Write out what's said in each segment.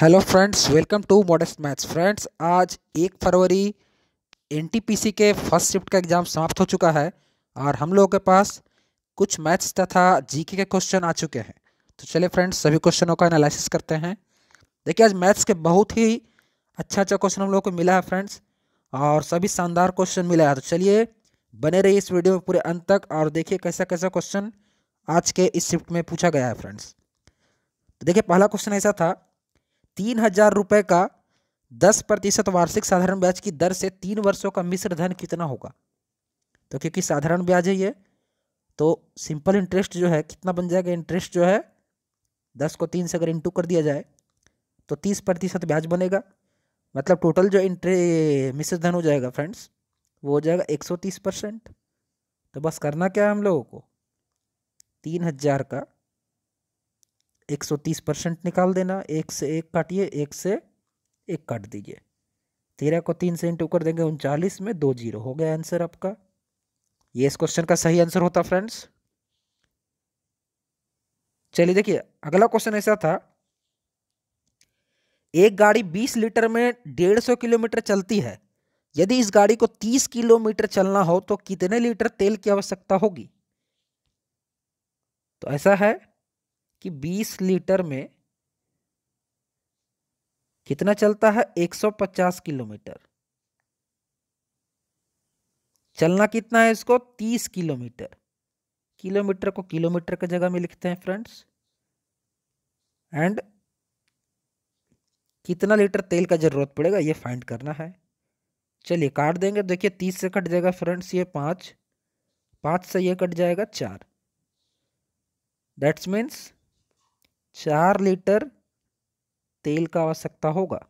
hello friends welcome to modest maths friends आज एक फरवरी एनटीपीसी के फर्स्ट शिफ्ट का एग्ज़ाम समाप्त हो चुका है और हम लोगों के पास कुछ मैथ्स तथा जीके के क्वेश्चन आ चुके हैं तो चलिए फ्रेंड्स सभी क्वेश्चनों का एनालिसिस करते हैं देखिए आज मैथ्स के बहुत ही अच्छा अच्छा क्वेश्चन हम लोगों को मिला है फ्रेंड्स और सभी शानदार क्वेश्चन मिला है तो चलिए बने रहिए इस वीडियो में पूरे अंत तक और देखिए कैसा कैसा क्वेश्चन आज के इस शिफ्ट में पूछा गया है फ्रेंड्स तो देखिए पहला क्वेश्चन ऐसा था तीन हजार रुपये का दस प्रतिशत वार्षिक साधारण ब्याज की दर से तीन वर्षों का मिश्र धन कितना होगा तो क्योंकि साधारण ब्याज है ये तो सिंपल इंटरेस्ट जो है कितना बन जाएगा इंटरेस्ट जो है दस को तीन से अगर इंटू कर दिया जाए तो तीस प्रतिशत ब्याज बनेगा मतलब टोटल जो इंटरे मिश्र धन हो जाएगा फ्रेंड्स वो हो जाएगा एक सौ तीस परसेंट तो बस करना क्या है हम लोगों को तीन हजार का एक सौ तीस परसेंट निकाल देना एक से एक काटिए एक से एक काट दीजिए तेरह को तीन से इंटू कर देंगे उनचालीस में दो जीरो हो गया आंसर आपका ये इस क्वेश्चन का सही आंसर होता फ्रेंड्स चलिए देखिए अगला क्वेश्चन ऐसा था एक गाड़ी बीस लीटर में डेढ़ सौ किलोमीटर चलती है यदि इस गाड़ी को तीस किलोमीटर चलना हो तो कितने लीटर तेल की आवश्यकता होगी तो ऐसा है कि 20 लीटर में कितना चलता है 150 किलोमीटर चलना कितना है इसको 30 किलोमीटर किलोमीटर को किलोमीटर की जगह में लिखते हैं फ्रेंड्स एंड कितना लीटर तेल का जरूरत पड़ेगा ये फाइंड करना है चलिए काट देंगे देखिए तीस से कट जाएगा फ्रेंड्स ये पाँच पाँच से ये कट जाएगा चार दैट्स मीन्स चार लीटर तेल का आवश्यकता होगा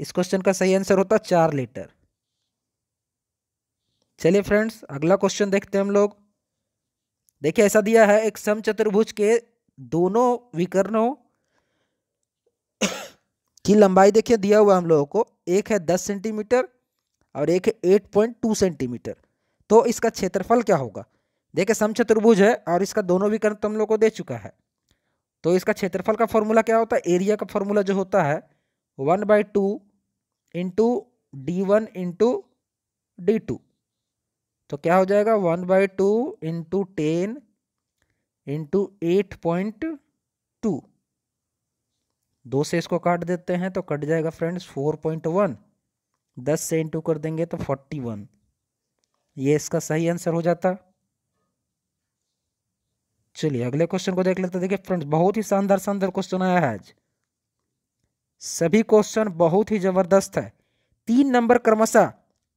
इस क्वेश्चन का सही आंसर होता चार लीटर चलिए फ्रेंड्स अगला क्वेश्चन देखते हैं हम लोग देखिए ऐसा दिया है एक सम चतुर्भुज के दोनों विकर्णों की लंबाई देखिए दिया हुआ हम लोगों को एक है दस सेंटीमीटर और एक है एट पॉइंट टू सेंटीमीटर तो इसका क्षेत्रफल क्या होगा देखिए सम चतुर्भुज है और इसका दोनों विकर्ण तो हम लोग को दे चुका है तो इसका क्षेत्रफल का फॉर्मूला क्या होता है एरिया का फॉर्मूला जो होता है one by two into D one into D two तो क्या हो जाएगा one by two into ten into eight point two दो से इसको काट देते हैं तो कट जाएगा फ्रेंड्स फोर पॉइंट वन दस से इंटू कर देंगे तो फोर्टी वन ये इसका सही आंसर हो जाता चलिए अगले क्वेश्चन को देख लेते हैं देखिए फ्रेंड्स बहुत ही शानदार शानदार क्वेश्चन आया है आज सभी क्वेश्चन बहुत ही जबरदस्त है तीन नंबर क्रमशः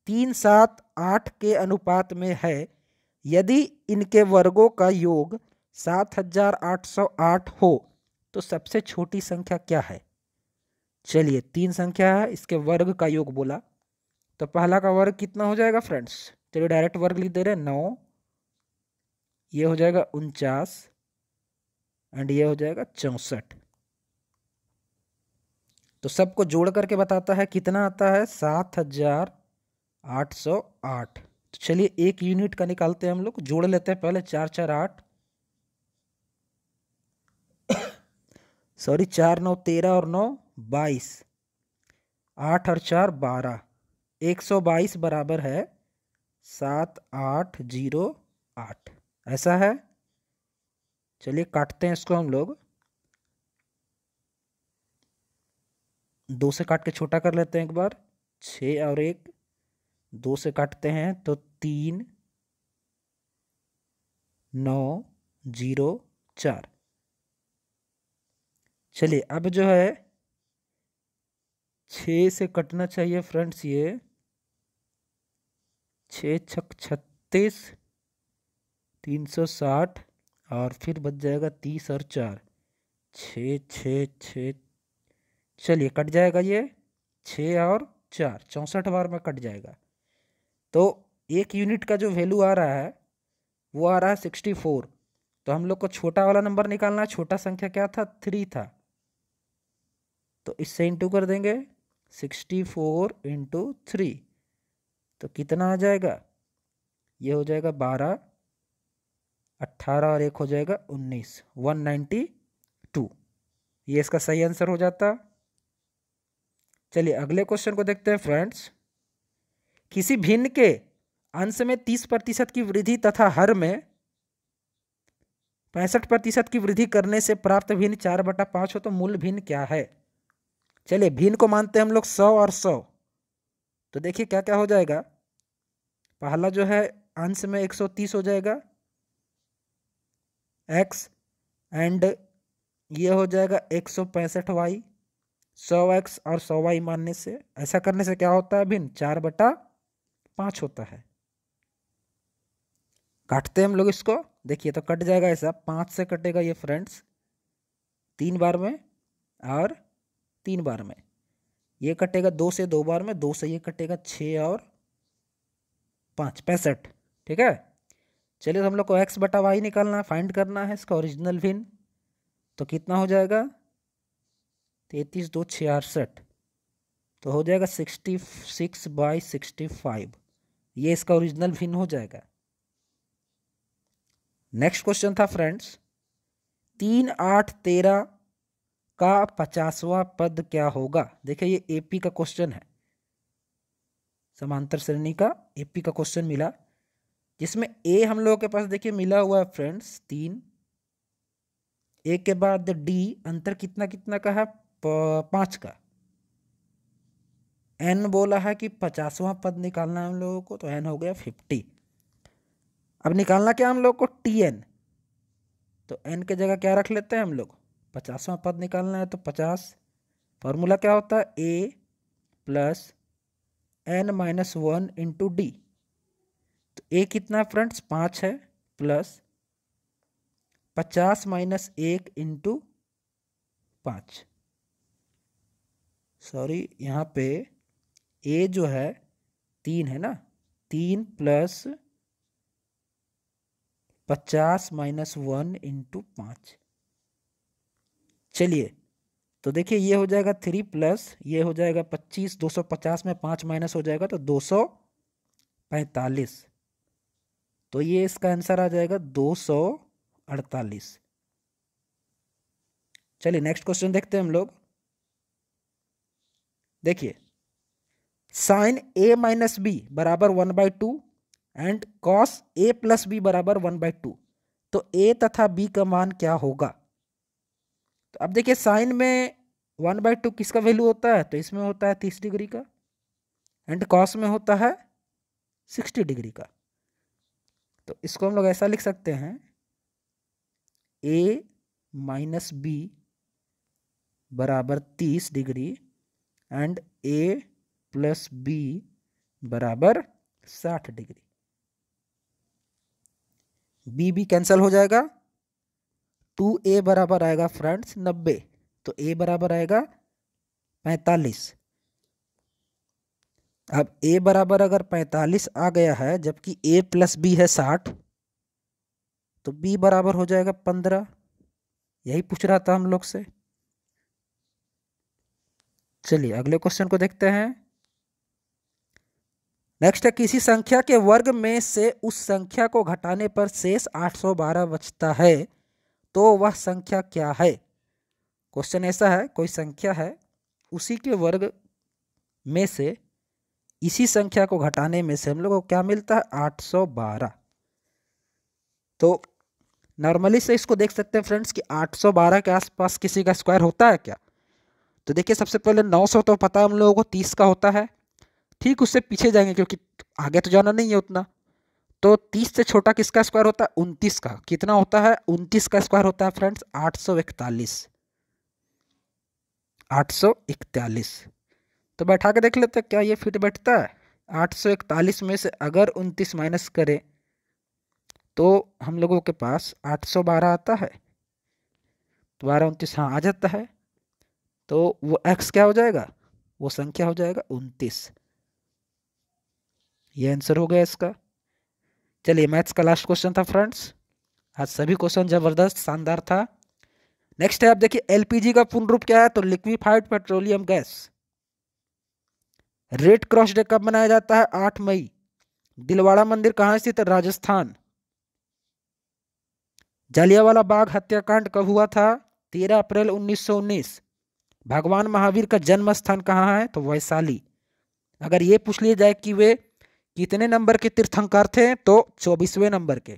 तीन सात आठ के अनुपात में है यदि इनके वर्गों का योग सात हजार आठ सौ आठ हो तो सबसे छोटी संख्या क्या है चलिए तीन संख्या है इसके वर्ग का योग बोला तो पहला का वर्ग कितना हो जाएगा फ्रेंड्स चलिए डायरेक्ट वर्ग लिख दे रहे हैं नौ ये हो जाएगा उनचास एंड ये हो जाएगा चौंसठ तो सबको जोड़ करके बताता है कितना आता है सात हजार आठ सौ आठ तो चलिए एक यूनिट का निकालते हैं हम लोग जोड़ लेते हैं पहले चार चार आठ सॉरी चार नौ तेरह और नौ बाईस आठ और चार बारह एक सौ बाईस बराबर है सात आठ जीरो आठ ऐसा है चलिए काटते हैं इसको हम लोग दो से काट के छोटा कर लेते हैं एक बार छ और एक दो से काटते हैं तो तीन नौ जीरो चार चलिए अब जो है छ से कटना चाहिए फ्रेंड्स ये छ छत्तीस तीन सौ साठ और फिर बच जाएगा तीस और चार छ छ छ चलिए कट जाएगा ये छः और चार चौंसठ बार में कट जाएगा तो एक यूनिट का जो वैल्यू आ रहा है वो आ रहा है सिक्सटी फोर तो हम लोग को छोटा वाला नंबर निकालना है छोटा संख्या क्या था थ्री था तो इससे इंटू कर देंगे सिक्सटी फोर इंटू थ्री तो कितना आ जाएगा ये हो जाएगा बारह अट्ठारह और एक हो जाएगा उन्नीस वन नाइन्टी टू ये इसका सही आंसर हो जाता चलिए अगले क्वेश्चन को देखते हैं फ्रेंड्स किसी भिन्न के अंश में तीस प्रतिशत की वृद्धि तथा हर में पैंसठ प्रतिशत की वृद्धि करने से प्राप्त भिन्न चार बटा पाँच हो तो मूल भिन्न क्या है चलिए भिन्न को मानते हैं हम लोग सौ और सौ तो देखिए क्या क्या हो जाएगा पहला जो है अंश में एक सौ तीस हो जाएगा एक्स एंड ये हो जाएगा एक सौ पैंसठ वाई सौ एक्स और सौ वाई मानने से ऐसा करने से क्या होता है भिन्न चार बटा पाँच होता है काटते हम लोग इसको देखिए तो कट जाएगा ऐसा पाँच से कटेगा ये फ्रेंड्स तीन बार में और तीन बार में ये कटेगा दो से दो बार में दो से ये कटेगा छः और पाँच पैंसठ ठीक है चलिए तो हम लोग को एक्स बटा वाई निकालना है फाइंड करना है इसका ओरिजिनल भिन तो कितना हो जाएगा तैतीस दो छियासठ तो हो जाएगा sixty six by sixty five ये इसका ओरिजिनल भिन्न हो जाएगा नेक्स्ट क्वेश्चन था फ्रेंड्स तीन आठ तेरह का पचासवा पद क्या होगा देखिए ये एपी का क्वेश्चन है समांतर श्रेणी का एपी का क्वेश्चन मिला जिसमें ए हम लोगों के पास देखिए मिला हुआ है फ्रेंड्स तीन ए के बाद डी अंतर कितना कितना का है पांच का एन बोला है कि पचासवां पद निकालना है हम लोगों को तो एन हो गया फिफ्टी अब निकालना क्या हम लोग को टी एन तो एन के जगह क्या रख लेते हैं हम लोग पचासवां पद निकालना है तो पचास फॉर्मूला क्या होता है A plus N minus one into D A कितना फ्रेंड्स पाँच है प्लस पचास माइनस एक इंटू पाँच सॉरी यहाँ पे ए जो है तीन है ना तीन प्लस पचास माइनस वन इंटू पाँच चलिए तो देखिए ये हो जाएगा थ्री प्लस ये हो जाएगा पच्चीस दो सौ पचास में पाँच माइनस हो जाएगा तो दो सौ पैंतालीस तो ये इसका आंसर आ जाएगा दो सौ अड़तालीस चलिए नेक्स्ट क्वेश्चन देखते हैं हम लोग देखिए साइन ए माइनस बी बराबर one by two and cos A plus B बराबर वन बाई टू तो ए तथा बी का मान क्या होगा तो अब देखिए साइन में वन बाई टू किसका वैल्यू होता है तो इसमें होता है तीस डिग्री का एंड कॉस में होता है सिक्सटी डिग्री का तो इसको हम लोग ऐसा लिख सकते हैं ए माइनस बी बराबर तीस degree and A plus B बराबर साठ डिग्री बी बी कैंसिल हो जाएगा टू ए बराबर आएगा फ्रेंड्स नब्बे तो ए बराबर आएगा पैंतालीस अब a बराबर अगर पैंतालीस आ गया है जबकि a प्लस बी है साठ तो b बराबर हो जाएगा पंद्रह यही पूछ रहा था हम लोग से चलिए अगले क्वेश्चन को देखते हैं नेक्स्ट है किसी संख्या के वर्ग में से उस संख्या को घटाने पर शेष 812 बचता है तो वह संख्या क्या है क्वेश्चन ऐसा है कोई संख्या है उसी के वर्ग में से इसी संख्या को घटाने में से हम लोग को क्या मिलता है 812 तो नॉर्मली से इसको देख सकते हैं फ्रेंड्स कि 812 के आसपास किसी का स्क्वायर होता है क्या तो देखिए सबसे पहले 900 तो पता है हम लोगों को 30 का होता है ठीक उससे पीछे जाएंगे क्योंकि आगे तो जाना नहीं है उतना तो 30 से छोटा किसका स्क्वायर होता है उनतीस का कितना होता है उनतीस का स्क्वायर होता है फ्रेंड्स आठ 841 तो बैठा के देख लेते क्या ये फिट बैठता है आठ सौ इकतालीस में से अगर उनतीस माइनस करें तो हम लोगों के पास आठ सौ बारह आता है तो बारह उनतीस हाँ आ जाता है तो वो एक्स क्या हो जाएगा वो संख्या हो जाएगा उनतीस ये आंसर हो गया इसका चलिए मैथ्स का लास्ट क्वेश्चन था फ्रेंड्स आज सभी क्वेश्चन ज़बरदस्त शानदार था नेक्स्ट है आप देखिए एलपीजी का पूर्ण रूप क्या है तो liquefied petroleum gas red cross day कब मनाया जाता है आठ मई दिलवाड़ा मंदिर कहाँ स्थित है राजस्थान जालियावाला बाग हत्याकांड कब हुआ था तेरह अप्रैल 1919 भगवान महावीर का जन्म स्थान कहाँ है तो वैशाली अगर ये पूछ लिया जाए कि वे कितने नंबर के तीर्थंकर थे तो चौबीसवें नंबर के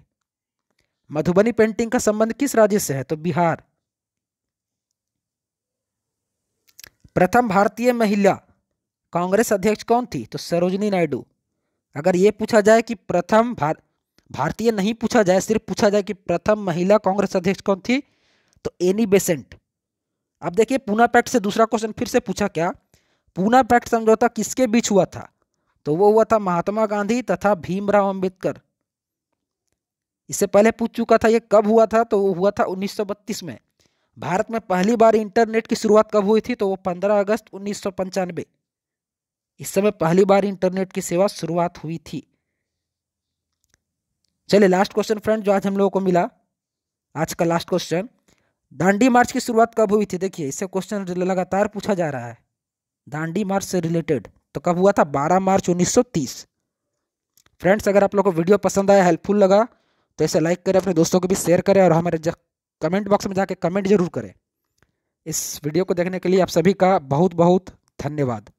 मधुबनी पेंटिंग का संबंध किस राज्य से है तो बिहार प्रथम भारतीय महिला कांग्रेस अध्यक्ष कौन थी तो सरोजनी नायडू अगर ये पूछा जाए कि प्रथम भार भारतीय नहीं पूछा जाए सिर्फ पूछा जाए कि प्रथम महिला कांग्रेस अध्यक्ष कौन थी तो एनी बेसेंट अब देखिए पूना पैक्ट से दूसरा क्वेश्चन फिर से पूछा क्या पूना पैक्ट समझौता किसके बीच हुआ था तो वो हुआ था महात्मा गांधी तथा भीमराव अंबेडकर इससे पहले पूछ चुका था ये कब हुआ था तो वो हुआ था 1932 में भारत में पहली बार इंटरनेट की शुरुआत कब हुई थी तो वो 15 अगस्त उन्नीस इस समय पहली बार इंटरनेट की सेवा शुरुआत हुई थी चलिए लास्ट क्वेश्चन फ्रेंड जो आज हम लोगों को मिला आज का लास्ट क्वेश्चन दांडी मार्च की शुरुआत कब हुई थी देखिए इससे क्वेश्चन लगातार पूछा जा रहा है दांडी मार्च से रिलेटेड तो कब हुआ था 12 मार्च 1930 फ्रेंड्स अगर आप लोग को वीडियो पसंद आया हेल्पफुल लगा तो ऐसे लाइक करें अपने दोस्तों को भी शेयर करें और हमारे कमेंट बॉक्स में जाके कमेंट जरूर करें इस वीडियो को देखने के लिए आप सभी का बहुत बहुत धन्यवाद